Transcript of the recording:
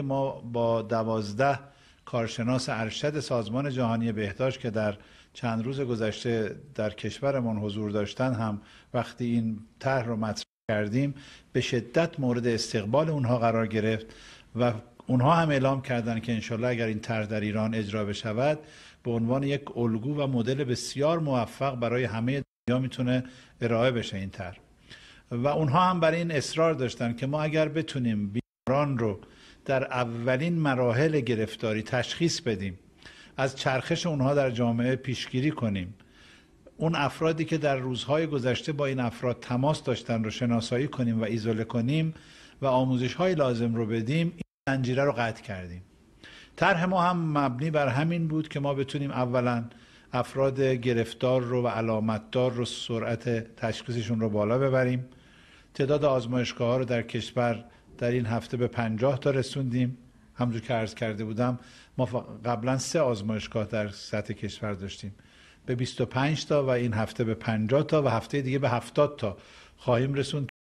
که ما با دوازده کارشناس ارشد سازمان جهانی بهداشت که در چند روز گذشته در کشورمان حضور داشتن هم وقتی این طرح رو مطرح کردیم به شدت مورد استقبال اونها قرار گرفت و اونها هم اعلام کردن که انشالله اگر این طرح در ایران اجرا بشود به عنوان یک الگو و مدل بسیار موفق برای همه دنیا میتونه ارائه بشه این طرح و اونها هم برای این اصرار داشتن که ما اگر بتونیم بیماران رو در اولین مراحل گرفتاری تشخیص بدیم از چرخش اونها در جامعه پیشگیری کنیم اون افرادی که در روزهای گذشته با این افراد تماس داشتن رو شناسایی کنیم و ایزوله کنیم و آموزش های لازم رو بدیم این زنجیره رو قطع کردیم طرح ما هم مبنی بر همین بود که ما بتونیم اولا افراد گرفتار رو و علامتدار رو سرعت تشخیصشون رو بالا ببریم تعداد آزمایشگاه ها رو در کشور در این هفته به 50 تا رسوندیم همونجور که عرض کرده بودم ما قبلا سه آزمایشگاه در سطح کشور داشتیم به 25 تا و این هفته به 50 تا و هفته دیگه به 70 تا خواهیم رسوند